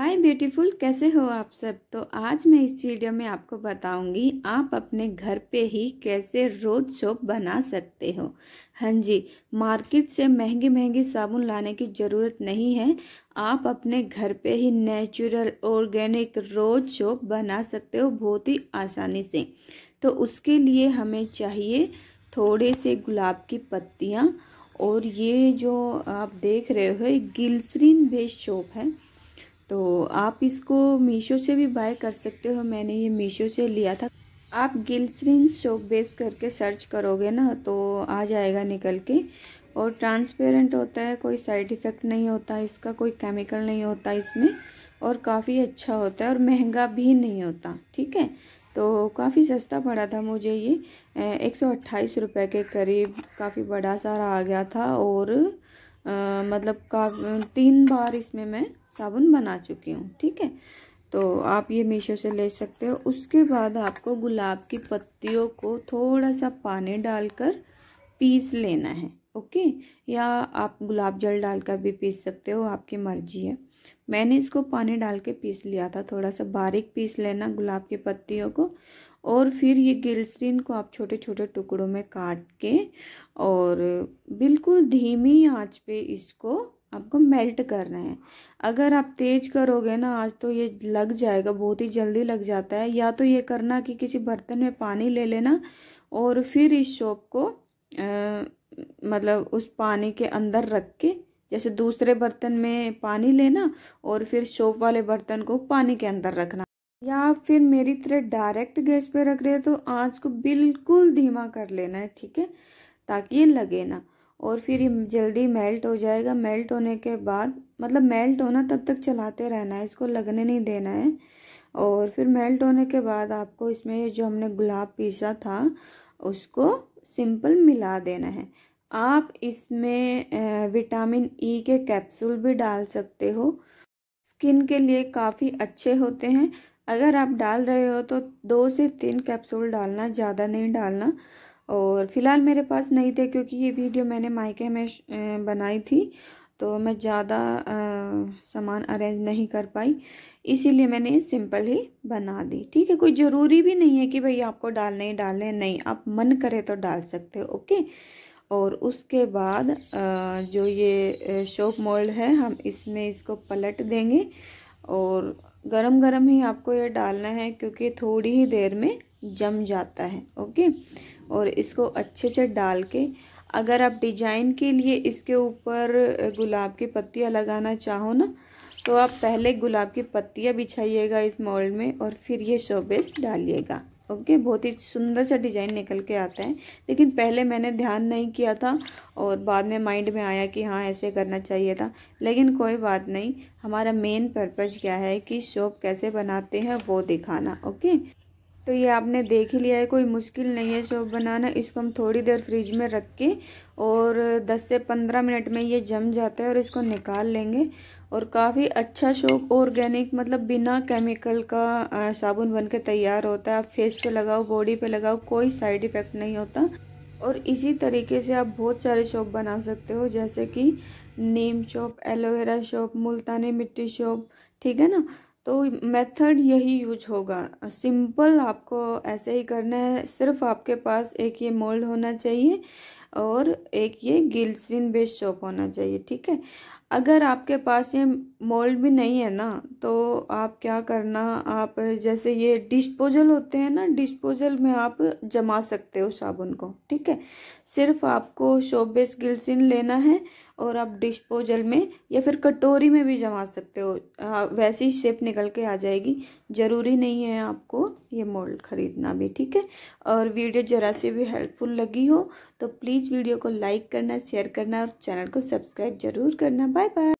हाय beautiful कैसे हो आप सब तो आज मैं इस वीडियो में आपको बताऊंगी आप अपने घर पे ही कैसे रोज सोप बना सकते हो हाँ जी मार्केट से महंगे महंगे साबुन लाने की ज़रूरत नहीं है आप अपने घर पे ही नेचुरल ऑर्गेनिक रोज सोप बना सकते हो बहुत ही आसानी से तो उसके लिए हमें चाहिए थोड़े से गुलाब की पत्तियाँ और ये जो आप देख रहे हो गिल्सरीन बेस्ट सोप है तो आप इसको मीशो से भी बाय कर सकते हो मैंने ये मीशो से लिया था आप गिल्सरीन सोप बेस करके सर्च करोगे ना तो आ जाएगा निकल के और ट्रांसपेरेंट होता है कोई साइड इफ़ेक्ट नहीं होता इसका कोई केमिकल नहीं होता इसमें और काफ़ी अच्छा होता है और महंगा भी नहीं होता ठीक है तो काफ़ी सस्ता पड़ा था मुझे ये एक सौ अट्ठाईस रुपये के करीब काफ़ी बड़ा सारा आ गया था और आ, मतलब का तीन बार इसमें मैं साबुन बना चुकी हूँ ठीक है तो आप ये मीशो से ले सकते हो उसके बाद आपको गुलाब की पत्तियों को थोड़ा सा पानी डालकर पीस लेना है ओके या आप गुलाब जल डालकर भी पीस सकते हो आपकी मर्जी है मैंने इसको पानी डाल के पीस लिया था थोड़ा सा बारीक पीस लेना गुलाब की पत्तियों को और फिर ये गिलस्टीन को आप छोटे छोटे टुकड़ों में काट के और बिल्कुल धीमी आंच पे इसको आपको मेल्ट करना है अगर आप तेज करोगे ना आज तो ये लग जाएगा बहुत ही जल्दी लग जाता है या तो ये करना कि किसी बर्तन में पानी ले लेना और फिर इस शोप को आ, मतलब उस पानी के अंदर रख के जैसे दूसरे बर्तन में पानी लेना और फिर शोप वाले बर्तन को पानी के अंदर रखना या फिर मेरी तरह डायरेक्ट गैस पे रख रहे हो तो आँच को बिल्कुल धीमा कर लेना है ठीक है ताकि ये लगे ना और फिर ये जल्दी मेल्ट हो जाएगा मेल्ट होने के बाद मतलब मेल्ट होना तब तक चलाते रहना है इसको लगने नहीं देना है और फिर मेल्ट होने के बाद आपको इसमें जो हमने गुलाब पीसा था उसको सिंपल मिला देना है आप इसमें विटामिन ई e के कैप्सूल भी डाल सकते हो स्किन के लिए काफ़ी अच्छे होते हैं अगर आप डाल रहे हो तो दो से तीन कैप्सूल डालना ज़्यादा नहीं डालना और फिलहाल मेरे पास नहीं थे क्योंकि ये वीडियो मैंने मायके में बनाई थी तो मैं ज़्यादा सामान अरेंज नहीं कर पाई इसीलिए मैंने सिंपल ही बना दी ठीक है कोई ज़रूरी भी नहीं है कि भाई आपको डालने ही डालने नहीं आप मन करे तो डाल सकते हो ओके और उसके बाद जो ये शोप मोल्ड है हम इसमें इसको पलट देंगे और गरम गरम ही आपको ये डालना है क्योंकि थोड़ी ही देर में जम जाता है ओके और इसको अच्छे से डाल के अगर आप डिजाइन के लिए इसके ऊपर गुलाब की पत्तियाँ लगाना चाहो ना तो आप पहले गुलाब की पत्तियाँ बिछाइएगा इस मोल्ड में और फिर ये शोबेस डालिएगा ओके बहुत ही सुंदर सा डिज़ाइन निकल के आता है लेकिन पहले मैंने ध्यान नहीं किया था और बाद में माइंड में आया कि हाँ ऐसे करना चाहिए था लेकिन कोई बात नहीं हमारा मेन पर्पज़ क्या है कि शॉप कैसे बनाते हैं वो दिखाना ओके तो ये आपने देख ही लिया है कोई मुश्किल नहीं है शॉप बनाना इसको हम थोड़ी देर फ्रिज में रख के और 10 से 15 मिनट में ये जम जाता है और इसको निकाल लेंगे और काफ़ी अच्छा शो ऑर्गेनिक मतलब बिना केमिकल का साबुन बनकर तैयार होता है आप फेस पे लगाओ बॉडी पे लगाओ कोई साइड इफ़ेक्ट नहीं होता और इसी तरीके से आप बहुत सारे शॉप बना सकते हो जैसे कि नीम शॉप एलोवेरा शॉप मुल्तानी मिट्टी शॉप ठीक है ना तो मेथड यही यूज होगा सिंपल आपको ऐसे ही करना है सिर्फ आपके पास एक ये मोल्ड होना चाहिए और एक ये गिल्सिन बेस्ड सोप होना चाहिए ठीक है अगर आपके पास ये मोल्ड भी नहीं है ना तो आप क्या करना आप जैसे ये डिस्पोजल होते हैं ना डिस्पोजल में आप जमा सकते हो साबुन को ठीक है सिर्फ आपको सोप बेस गिल्सिन लेना है और आप डिस्पोजल में या फिर कटोरी में भी जमा सकते हो वैसी शेप निकल के आ जाएगी ज़रूरी नहीं है आपको ये मोल्ड ख़रीदना भी ठीक है और वीडियो ज़रा सी भी हेल्पफुल लगी हो तो प्लीज़ प्लीज़ वीडियो को लाइक करना शेयर करना और चैनल को सब्सक्राइब जरूर करना बाय बाय